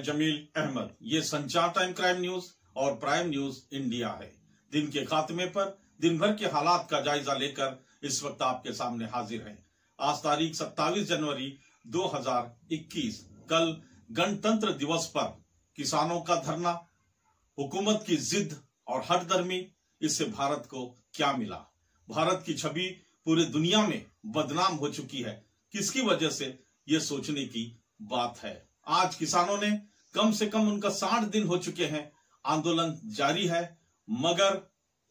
मैं जमील अहमद ये Sanchar time crime news और प्राइम न्यूज इंडिया है दिन के खात्मे पर दिन भर के हालात का जायजा लेकर इस वक्त आपके सामने हाजिर है आज तारीख 27 जनवरी 2021 कल गणतंत्र दिवस पर किसानों का धरना हुकूमत की जिद और हट दर्मी इससे भारत को क्या मिला भारत की छवि पूरे दुनिया में बदनाम हो चुकी है किसकी वजह से ये सोचने की बात है आज किसानों ने कम से कम उनका साठ दिन हो चुके हैं आंदोलन जारी है मगर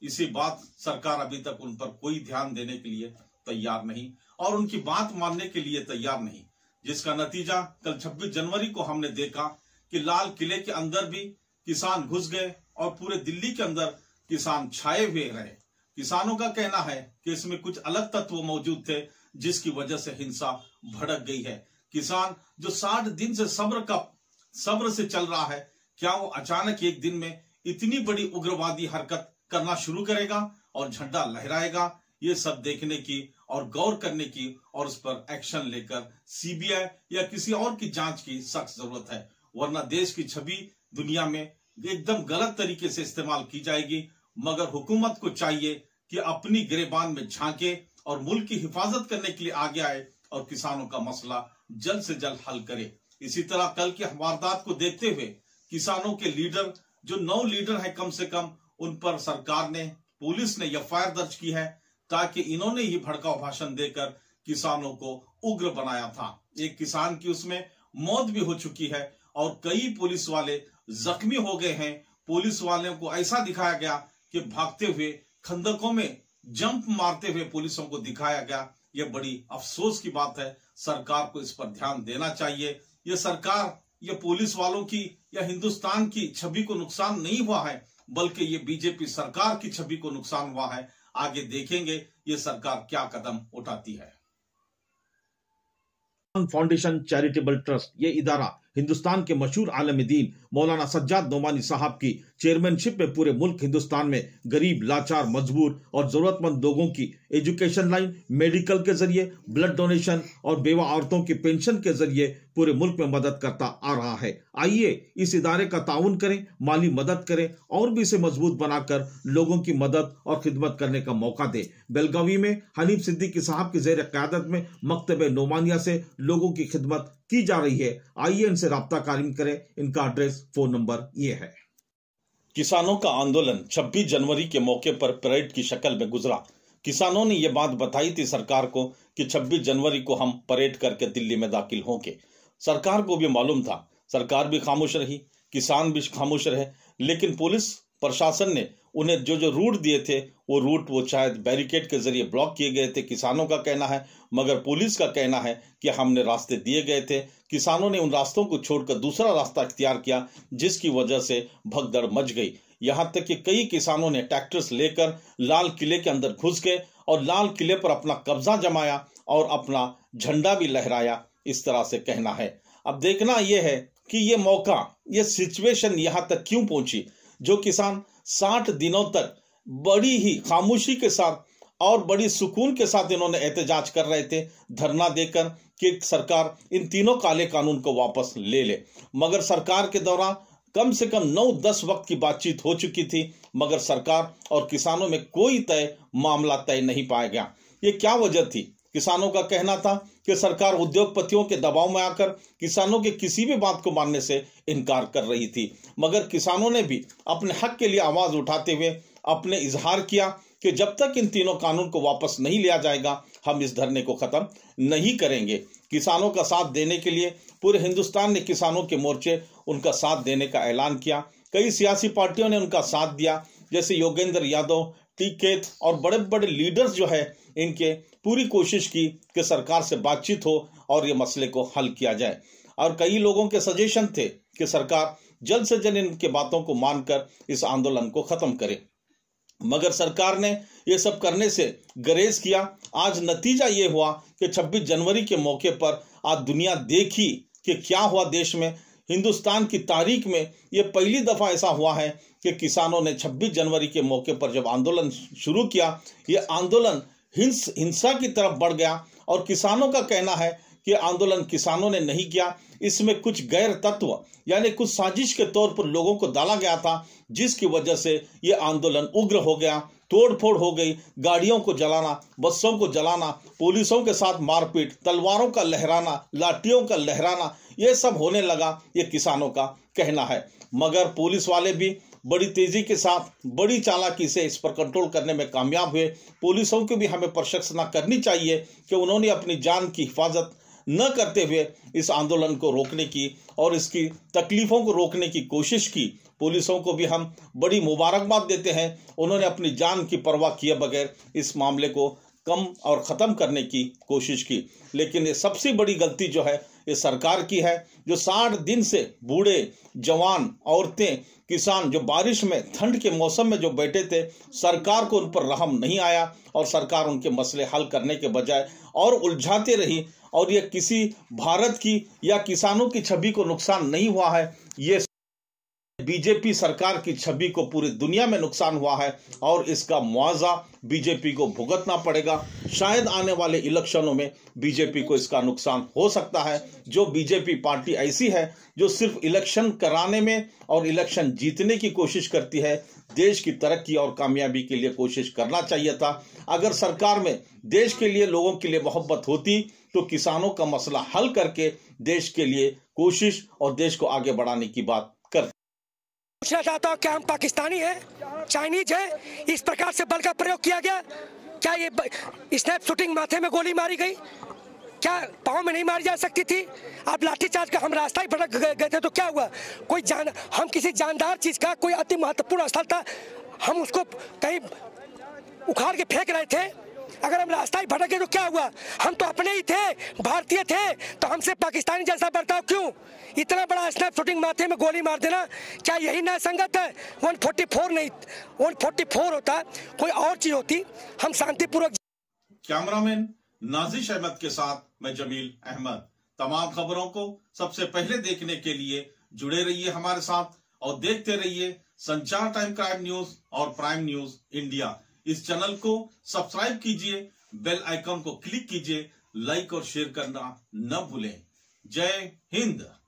इसी बात सरकार अभी तक उन पर कोई ध्यान देने के लिए तैयार नहीं और उनकी बात मानने के लिए तैयार नहीं जिसका नतीजा कल 26 जनवरी को हमने देखा कि लाल किले के अंदर भी किसान घुस गए और पूरे दिल्ली के अंदर किसान छाए हुए रहे किसानों का कहना है कि इसमें कुछ अलग तत्व मौजूद थे जिसकी वजह से हिंसा भड़क गई है किसान जो साठ दिन से सब्र का सब्र से चल रहा है क्या वो अचानक एक दिन में इतनी बड़ी उग्रवादी हरकत करना शुरू करेगा और झंडा लहराएगा ये सब देखने की और गौर करने की और उस पर एक्शन लेकर सीबीआई या किसी और की जांच की सख्त जरूरत है वरना देश की छवि दुनिया में एकदम गलत तरीके से इस्तेमाल की जाएगी मगर हुकूमत को चाहिए कि अपनी गिरेबान में झांके और मुल्क की हिफाजत करने के लिए आगे आए और किसानों का मसला जल्द से जल्द हल करे इसी तरह कल की वारदात को देखते हुए किसानों के लीडर जो नौ लीडर हैं कम से कम उन पर सरकार ने पुलिस ने एफ दर्ज की है ताकि इन्होंने ही भड़काव भाषण देकर किसानों को उग्र बनाया था एक किसान की उसमें मौत भी हो चुकी है और कई पुलिस वाले जख्मी हो गए हैं पुलिस वालों को ऐसा दिखाया गया कि भागते हुए खंदकों में जंप मारते हुए पुलिसों को दिखाया गया यह बड़ी अफसोस की बात है सरकार को इस पर ध्यान देना चाहिए यह सरकार ये पुलिस वालों की या हिंदुस्तान की छवि को नुकसान नहीं हुआ है बल्कि ये बीजेपी सरकार की छवि को नुकसान हुआ है आगे देखेंगे ये सरकार क्या कदम उठाती है फाउंडेशन चैरिटेबल ट्रस्ट ये इदारा हिंदुस्तान के मशहूर आलम दीन मौलाना सज्जाद नोमानी साहब की चेयरमैनशिप में पूरे मुल्क हिंदुस्तान में गरीब लाचार मजबूर और जरूरतमंद लोगों की एजुकेशन लाइन मेडिकल के जरिए ब्लड डोनेशन और बेवा औरतों की पेंशन के जरिए पूरे मुल्क में मदद करता आ रहा है आइए इस इदारे का ताउन करें माली मदद करें और भी इसे मजबूत बनाकर लोगों की मदद और खिदमत करने का मौका दें बेलगावी में हनीफ सिद्दीकी साहब की जेर क्यादत में मकतब नोमानिया से लोगों की खिदमत की जा रही है आइए इनसे रहा कायम करें इनका एड्रेस फोन नंबर ये है किसानों का आंदोलन 26 जनवरी के मौके पर परेड की शक्ल में गुजरा किसानों ने यह बात बताई थी सरकार को कि 26 जनवरी को हम परेड करके दिल्ली में दाखिल होंगे सरकार को भी मालूम था सरकार भी खामोश रही किसान भी खामोश रहे लेकिन पुलिस प्रशासन ने उन्हें जो जो रूट दिए थे वो रूट वो शायद बैरिकेड के जरिए ब्लॉक किए गए थे किसानों का कहना है मगर पुलिस का कहना है कि हमने रास्ते दिए गए थे किसानों ने उन रास्तों को छोड़कर दूसरा रास्ता इख्तियार किया जिसकी वजह से भगदड़ मच गई यहां तक कि कई किसानों ने ट्रैक्टर्स लेकर लाल किले के अंदर घुस गए और लाल किले पर अपना कब्जा जमाया और अपना झंडा भी लहराया इस तरह से कहना है अब देखना यह है कि ये मौका ये सिचुएशन यहां तक क्यों पहुंची जो किसान साठ दिनों तक बड़ी ही खामोशी के साथ और बड़ी सुकून के साथ इन्होंने एहतजाज कर रहे थे धरना देकर कि सरकार इन तीनों काले कानून को वापस ले ले मगर सरकार के दौरान कम से कम नौ दस वक्त की बातचीत हो चुकी थी मगर सरकार और किसानों में कोई तय मामला तय नहीं पाया गया ये क्या वजह थी किसानों का कहना था कि सरकार उद्योगपतियों के दबाव में आकर किसानों के किसी भी बात को मानने से इनकार कर रही थी मगर किसानों ने भी अपने हक के लिए आवाज उठाते हुए अपने इजहार किया कि जब तक इन तीनों कानून को वापस नहीं लिया जाएगा हम इस धरने को खत्म नहीं करेंगे किसानों का साथ देने के लिए पूरे हिंदुस्तान ने किसानों के मोर्चे उनका साथ देने का ऐलान किया कई सियासी पार्टियों ने उनका साथ दिया जैसे योगेंद्र यादव टीके और बड़े बड़े लीडर्स जो है इनके पूरी कोशिश की कि सरकार से बातचीत हो और ये मसले को हल किया जाए और कई लोगों के सजेशन थे कि सरकार जल्द से जल्द इनके बातों को मानकर इस आंदोलन को ख़त्म करे मगर सरकार ने ये सब करने से गरेज किया आज नतीजा ये हुआ कि 26 जनवरी के मौके पर आज दुनिया देखी कि क्या हुआ देश में हिंदुस्तान की तारीख में यह पहली दफ़ा ऐसा हुआ है कि किसानों ने 26 जनवरी के मौके पर जब आंदोलन शुरू किया ये आंदोलन हिंस हिंसा की तरफ बढ़ गया और किसानों का कहना है कि आंदोलन किसानों ने नहीं किया इसमें कुछ गैर तत्व यानी कुछ साजिश के तौर पर लोगों को डाला गया था जिसकी वजह से ये आंदोलन उग्र हो गया तोड़फोड़ हो गई गाड़ियों को जलाना बसों को जलाना पुलिसों के साथ मारपीट तलवारों का लहराना लाठियों का लहराना ये सब होने लगा ये किसानों का कहना है मगर पुलिस वाले भी बड़ी तेजी के साथ बड़ी चालाकी से इस पर कंट्रोल करने में कामयाब हुए पुलिसों की भी हमें प्रशंसना करनी चाहिए कि उन्होंने अपनी जान की हिफाजत न करते हुए इस आंदोलन को रोकने की और इसकी तकलीफ़ों को रोकने की कोशिश की पुलिसों को भी हम बड़ी मुबारकबाद देते हैं उन्होंने अपनी जान की परवाह किए बगैर इस मामले को कम और ख़त्म करने की कोशिश की लेकिन ये सबसे बड़ी गलती जो है ये सरकार की है जो साठ दिन से बूढ़े जवान औरतें किसान जो बारिश में ठंड के मौसम में जो बैठे थे सरकार को उन पर रहम नहीं आया और सरकार उनके मसले हल करने के बजाय और उलझाते रही और यह किसी भारत की या किसानों की छवि को नुकसान नहीं हुआ है ये बीजेपी सरकार की छवि को पूरी दुनिया में नुकसान हुआ है और इसका मुआवजा बीजेपी को भुगतना पड़ेगा शायद आने वाले इलेक्शनों में बीजेपी को इसका नुकसान हो सकता है जो बीजेपी पार्टी ऐसी है जो सिर्फ इलेक्शन कराने में और इलेक्शन जीतने की कोशिश करती है देश की तरक्की और कामयाबी के लिए कोशिश करना चाहिए था अगर सरकार में देश के लिए लोगों के लिए मोहब्बत होती तो किसानों का मसला हल करके देश के लिए कोशिश और देश को आगे बढ़ाने की बात पूछना चाहता हूँ क्या हम पाकिस्तानी हैं चाइनीज हैं इस प्रकार से बल का प्रयोग किया गया क्या ये स्नैप शूटिंग माथे में गोली मारी गई क्या पाँव में नहीं मारी जा सकती थी आप लाठीचार्ज का हम रास्ता ही भटक गए थे तो क्या हुआ कोई जान हम किसी जानदार चीज़ का कोई अति महत्वपूर्ण स्थल था हम उसको कहीं उखाड़ के फेंक रहे थे अगर हम रास्ता ही भटके तो क्या हुआ हम तो अपने ही थे भारतीय थे तो हमसे पाकिस्तानी जैसा बर्ताव क्यों इतना बड़ा स्नैप शूटिंग माथे में गोली मार देना क्या यही ना संगत है फोर नहीं फोर होता कोई और चीज होती हम शांतिपूर्वक कैमरामैन नाजिश अहमद के साथ मैं जमील अहमद तमाम खबरों को सबसे पहले देखने के लिए जुड़े रहिए हमारे साथ और देखते रहिए संचार टाइम क्राइम न्यूज और प्राइम न्यूज इंडिया इस चैनल को सब्सक्राइब कीजिए बेल आइकन को क्लिक कीजिए लाइक और शेयर करना न भूलें जय हिंद